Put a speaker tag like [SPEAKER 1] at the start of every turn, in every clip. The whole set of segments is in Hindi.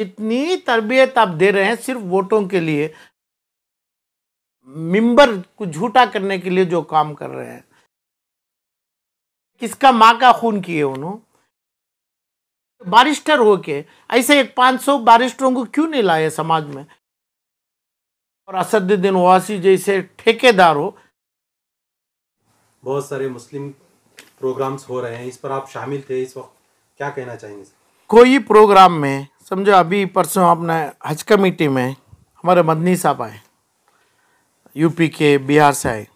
[SPEAKER 1] जितनी तरबियत आप दे रहे हैं सिर्फ वोटों के लिए मिंबर को झूठा करने के लिए जो काम कर रहे हैं किसका माँ का खून किए उन्होंने बारिस्टर होके ऐसे एक 500 बारिस्टरों को क्यों नहीं लाए समाज में और असदुद्दीन ओवासी जैसे ठेकेदार हो बहुत सारे मुस्लिम प्रोग्राम्स हो रहे हैं इस पर आप शामिल थे इस वक्त क्या कहना चाहेंगे कोई प्रोग्राम में समझो अभी परसों आपने हज कमेटी में हमारे मदनी साहब आए यूपी के बिहार से आए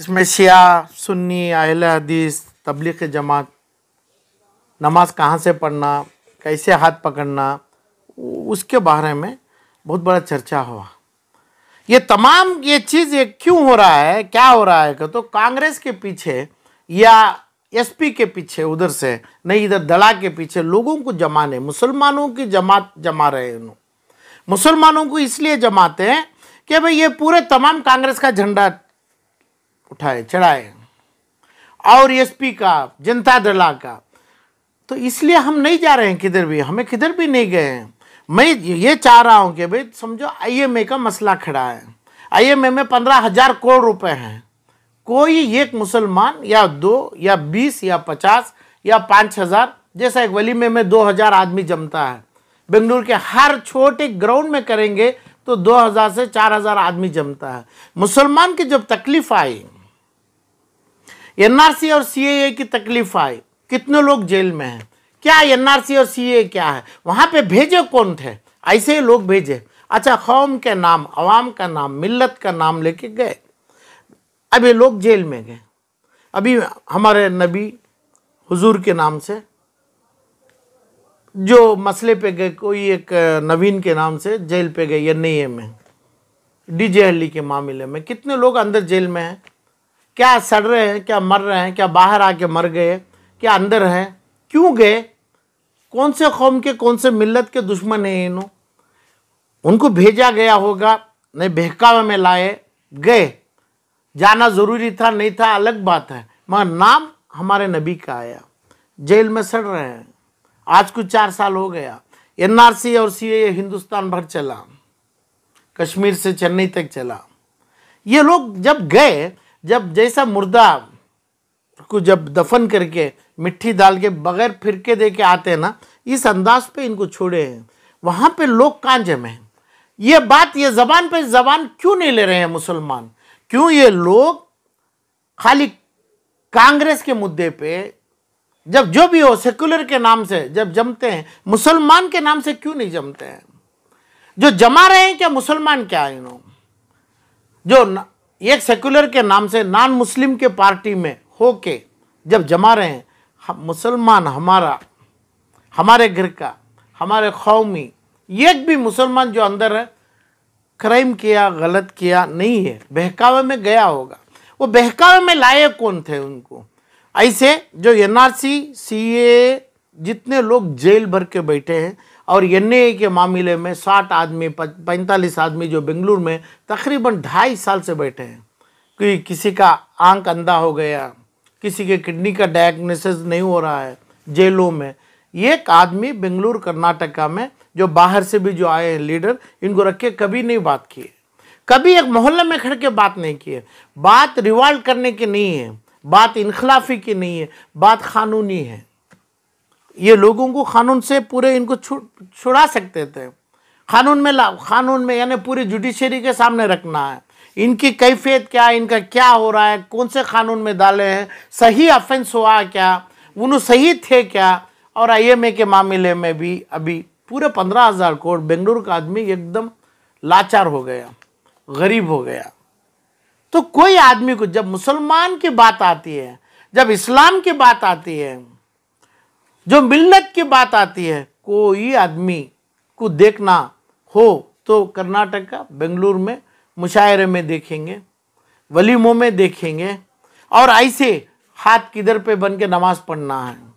[SPEAKER 1] इसमें शिया सुन्नी अहल हदीस तबलीग जमात नमाज कहाँ से पढ़ना कैसे हाथ पकड़ना उसके बारे में बहुत बड़ा चर्चा हुआ ये तमाम ये चीज़ ये क्यों हो रहा है क्या हो रहा है तो कांग्रेस के पीछे या एसपी के पीछे उधर से नहीं इधर दड़ा के पीछे लोगों को जमाने मुसलमानों की जमात जमा रहे हैं मुसलमानों को इसलिए जमाते हैं कि भाई ये पूरे तमाम कांग्रेस का झंडा उठाए चढ़ाए और एसपी का जनता दला का तो इसलिए हम नहीं जा रहे हैं किधर भी हमें किधर भी नहीं गए हैं मैं ये चाह रहा हूँ कि भाई समझो आईएमए का मसला खड़ा है आईएमए में पंद्रह हज़ार करोड़ रुपए हैं कोई एक मुसलमान या दो या बीस या पचास या पाँच हज़ार जैसा एक वली में में दो हज़ार आदमी जमता है बेंगलुरु के हर छोटे ग्राउंड में करेंगे तो दो हज़ार से चार हज़ार आदमी जमता है मुसलमान की जब तकलीफ आई एनआरसी और सीएए की तकलीफ आई कितने लोग जेल में हैं क्या एनआरसी और सीएए क्या है वहाँ पे भेजे कौन थे ऐसे ही लोग भेजे अच्छा कौम के नाम अवाम का नाम मिल्लत का नाम लेके गए अब ये लोग जेल में गए अभी हमारे नबी हुजूर के नाम से जो मसले पे गए कोई एक नवीन के नाम से जेल पे गए एन आई ए में डी जे हल्ली के मामले में कितने लोग अंदर जेल में हैं क्या सड़ रहे हैं क्या मर रहे हैं क्या बाहर आके मर गए क्या अंदर हैं क्यों गए कौन से कौम के कौन से मिल्लत के दुश्मन हैं इन्हों उनको भेजा गया होगा नहीं बहकावे में लाए गए जाना ज़रूरी था नहीं था अलग बात है मगर नाम हमारे नबी का आया जेल में सड़ रहे हैं आज कुछ चार साल हो गया एनआरसी और सीए हिंदुस्तान भर चला कश्मीर से चेन्नई तक चला ये लोग जब गए जब जैसा मुर्दा को जब दफन करके मिट्टी डाल के बगैर फिर के दे के आते हैं ना इस अंदाज पे इनको छोड़े हैं वहाँ पे लोग कहाँ जमे हैं ये बात ये जबान पे जबान क्यों नहीं ले रहे हैं मुसलमान क्यों ये लोग खाली कांग्रेस के मुद्दे पे जब जो भी हो सेक्युलर के नाम से जब जमते हैं मुसलमान के नाम से क्यों नहीं जमते हैं जो जमा रहे हैं क्या मुसलमान क्या है इन्हों जो एक सेक्युलर के नाम से नॉन मुस्लिम के पार्टी में होके जब जमा रहे हैं हम मुसलमान हमारा हमारे घर का हमारे कौमी एक भी मुसलमान जो अंदर है क्राइम किया गलत किया नहीं है बहकावे में गया होगा वो बहकावे में लाए कौन थे उनको ऐसे जो एन आर सी जितने लोग जेल भर के बैठे हैं और एन के मामले में साठ आदमी पैंतालीस आदमी जो बेंगलुरु में तकरीबन ढाई साल से बैठे हैं कि किसी का आंख अंधा हो गया किसी के किडनी का डायग्नोसिस नहीं हो रहा है जेलों में एक आदमी बेंगलुरु कर्नाटका में जो बाहर से भी जो आए हैं लीडर इनको रख के कभी नहीं बात की है कभी एक मोहल्ले में खड़ के बात नहीं की है बात रिवॉल्व करने की नहीं है बात इनखलाफी की नहीं है बात कानूनी है ये लोगों को कानून से पूरे इनको छु, छुड़ा सकते थे कानून में ला कानून में यानी पूरी जुडिशरी के सामने रखना है इनकी कैफियत क्या है इनका क्या हो रहा है कौन से कानून में डाले हैं सही अफेंस हुआ क्या वो सही थे क्या और आईएमए के मामले में भी अभी पूरे पंद्रह हज़ार करोड़ बेंगलुरु का आदमी एकदम लाचार हो गया गरीब हो गया तो कोई आदमी को जब मुसलमान की बात आती है जब इस्लाम की बात आती है जो मिल्लत की बात आती है कोई आदमी को देखना हो तो कर्नाटक का बेंगलुरु में मुशायरे में देखेंगे वलीमों में देखेंगे और ऐसे हाथ किधर पे बन के नमाज़ पढ़ना है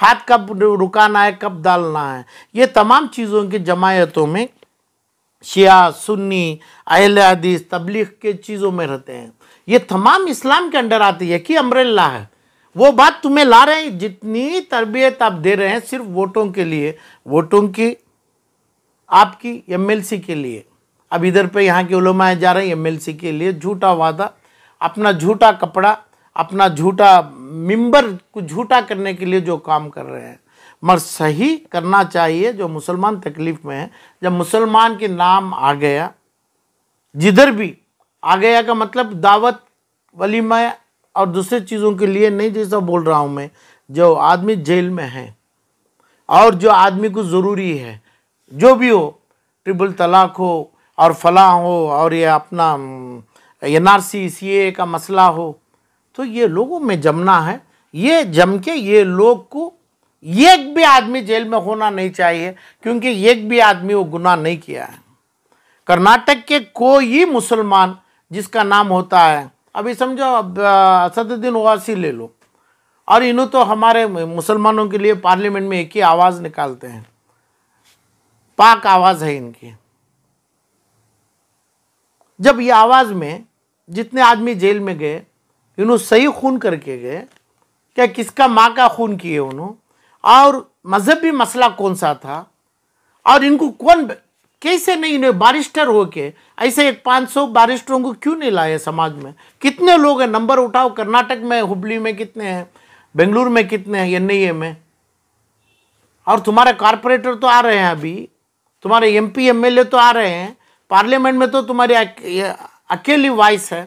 [SPEAKER 1] हाथ कब रुकाना है कब डालना है ये तमाम चीज़ों की जमायतों में शिया सुन्नी अहल हदीस तबलीग के चीज़ों में रहते हैं ये तमाम इस्लाम के अंडर आती है कि अमरल्ला है वो बात तुम्हें ला रहे हैं जितनी तरबियत आप दे रहे हैं सिर्फ वोटों के लिए वोटों की आपकी एमएलसी के लिए अब इधर पे यहाँ के उलमाएँ जा रहे हैं एमएलसी के लिए झूठा वादा अपना झूठा कपड़ा अपना झूठा मिंबर को झूठा करने के लिए जो काम कर रहे हैं मगर सही करना चाहिए जो मुसलमान तकलीफ में है जब मुसलमान के नाम आ गया जिधर भी आ गया का मतलब दावत वलीमा और दूसरे चीज़ों के लिए नहीं जैसा बोल रहा हूँ मैं जो आदमी जेल में है और जो आदमी को ज़रूरी है जो भी हो ट्रिपल तलाक हो और फला हो और ये अपना एन आर सी सी ए का मसला हो तो ये लोगों में जमना है ये जम के ये लोग को एक भी आदमी जेल में होना नहीं चाहिए क्योंकि एक भी आदमी वो गुनाह नहीं किया है कर्नाटक के कोई मुसलमान जिसका नाम होता है अभी समझो अब असदुद्दीन ओवासी ले लो और इन्हों तो हमारे मुसलमानों के लिए पार्लियामेंट में एक ही आवाज़ निकालते हैं पाक आवाज़ है इनकी जब ये आवाज़ में जितने आदमी जेल में गए इन्हों सही खून करके गए क्या किसका माँ का खून किए उन्होंने और मजहबी मसला कौन सा था और इनको कौन कैसे नहीं इन्हें बारिस्टर होके ऐसे एक 500 बारिस्टरों को क्यों नहीं लाए समाज में कितने लोग हैं नंबर उठाओ कर्नाटक में हुबली में कितने हैं बेंगलुरु में कितने हैं एन में और तुम्हारे कॉरपोरेटर तो आ रहे हैं अभी तुम्हारे M P M L A तो आ रहे हैं पार्लियामेंट में तो तुम्हारी अकेली वॉइस है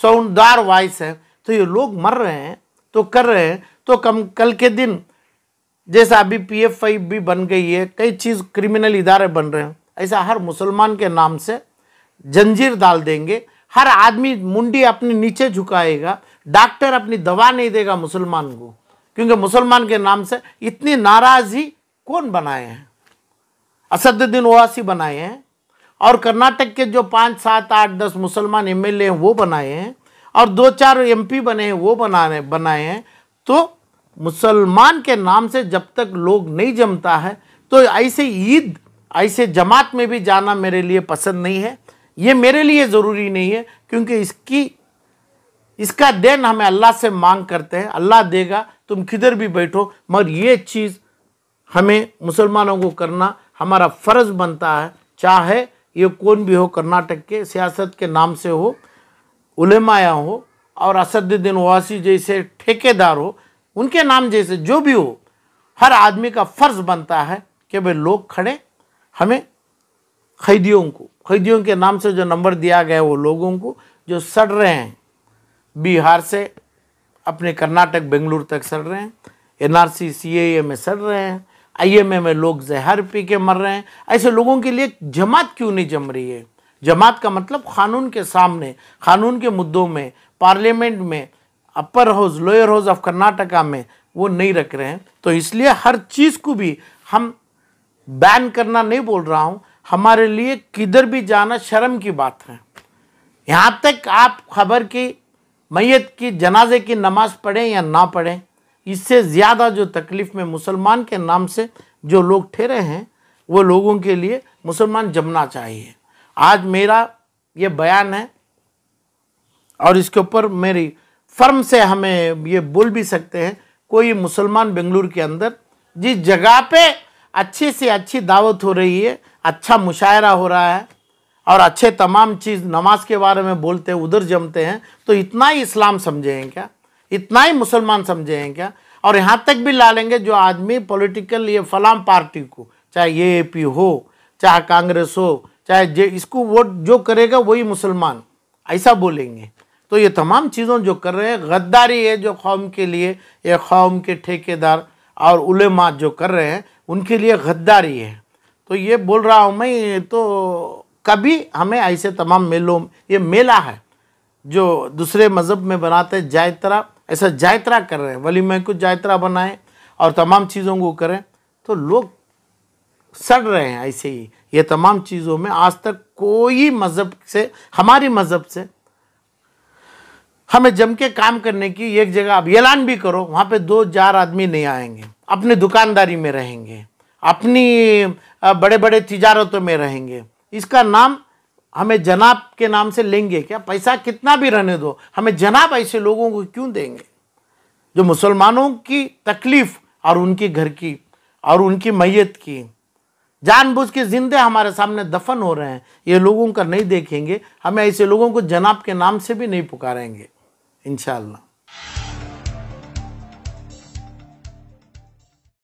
[SPEAKER 1] सौंदार वाइस है तो ये लोग मर रहे हैं तो कर रहे हैं तो कम कल के दिन जैसा अभी पी एफ आई भी बन गई है कई चीज़ क्रिमिनल इदारे बन रहे हैं ऐसा हर मुसलमान के नाम से जंजीर डाल देंगे हर आदमी मुंडी अपने नीचे झुकाएगा डॉक्टर अपनी दवा नहीं देगा मुसलमान को क्योंकि मुसलमान के नाम से इतनी नाराज़गी कौन बनाए हैं असदुद्दीन ओवासी बनाए हैं और कर्नाटक के जो पाँच सात आठ दस मुसलमान एम हैं वो बनाए हैं और दो चार एमपी बने हैं वो बनाने बनाए हैं तो मुसलमान के नाम से जब तक लोग नहीं जमता है तो ऐसे ईद ऐसे जमात में भी जाना मेरे लिए पसंद नहीं है ये मेरे लिए ज़रूरी नहीं है क्योंकि इसकी इसका देन हमें अल्लाह से मांग करते हैं अल्लाह देगा तुम किधर भी बैठो मगर ये चीज़ हमें मुसलमानों को करना हमारा फ़र्ज़ बनता है चाहे ये कौन भी हो कर्नाटक के सियासत के नाम से हो उलेमाया हो और असदुद्दीन ओवासी जैसे ठेकेदार हो उनके नाम जैसे जो भी हो हर आदमी का फ़र्ज़ बनता है कि भाई लोग खड़े हमें कैदियों को कैदियों के नाम से जो नंबर दिया गया है वो लोगों को जो सड़ रहे हैं बिहार से अपने कर्नाटक बेंगलुरु तक सड़ रहे हैं एनआरसी सीएए में सड़ रहे हैं आईएमए में लोग जहर पी के मर रहे हैं ऐसे लोगों के लिए जमात क्यों नहीं जम रही है जमात का मतलब कानून के सामने कानून के मुद्दों में पार्लियामेंट में upper house lower house of Karnataka में वो नहीं रख रहे हैं तो इसलिए हर चीज़ को भी हम बैन करना नहीं बोल रहा हूँ हमारे लिए किधर भी जाना शर्म की बात है यहाँ तक आप खबर की मैत की जनाजे की नमाज़ पढ़ें या ना पढ़ें इससे ज़्यादा जो तकलीफ़ में मुसलमान के नाम से जो लोग ठहरे हैं वो लोगों के लिए मुसलमान जमना चाहिए आज मेरा ये बयान है और इसके ऊपर मेरी फर्म से हमें ये बोल भी सकते हैं कोई मुसलमान बेंगलुरु के अंदर जिस जगह पे अच्छी से अच्छी दावत हो रही है अच्छा मुशायरा हो रहा है और अच्छे तमाम चीज़ नमाज के बारे में बोलते हैं उधर जमते हैं तो इतना ही इस्लाम समझें क्या इतना ही मुसलमान समझे हैं क्या और यहाँ तक भी ला लेंगे जो आदमी पॉलिटिकल ये फलाम पार्टी को चाहे ये पी हो चाहे कांग्रेस हो चाहे जे इसको वोट जो करेगा वही मुसलमान ऐसा बोलेंगे तो ये तमाम चीज़ों जो कर रहे हैं गद्दारी है जो कौम के लिए या कौम के ठेकेदार और उलेमा जो कर रहे हैं उनके लिए गद्दारी है तो ये बोल रहा हूँ मैं तो कभी हमें ऐसे तमाम मेलों ये मेला है जो दूसरे मज़हब में बनाते जाए तरह ऐसा जायत्रा कर रहे हैं वली में कुछ जायत्रा बनाएं और तमाम चीज़ों को करें तो लोग सड़ रहे हैं ऐसे ही ये तमाम चीज़ों में आज तक कोई मज़हब से हमारी मज़हब से हमें जम के काम करने की एक जगह आप ऐलान भी करो वहाँ पे दो चार आदमी नहीं आएंगे अपनी दुकानदारी में रहेंगे अपनी बड़े बड़े तजारतों में रहेंगे इसका नाम हमें जनाब के नाम से लेंगे क्या पैसा कितना भी रहने दो हमें जनाब ऐसे लोगों को क्यों देंगे जो मुसलमानों की तकलीफ और उनकी घर की और उनकी मैत की जानबूझ के जिंदे हमारे सामने दफन हो रहे हैं ये लोगों का नहीं देखेंगे हमें ऐसे लोगों को जनाब के नाम से भी नहीं पुकारेंगे इनशाला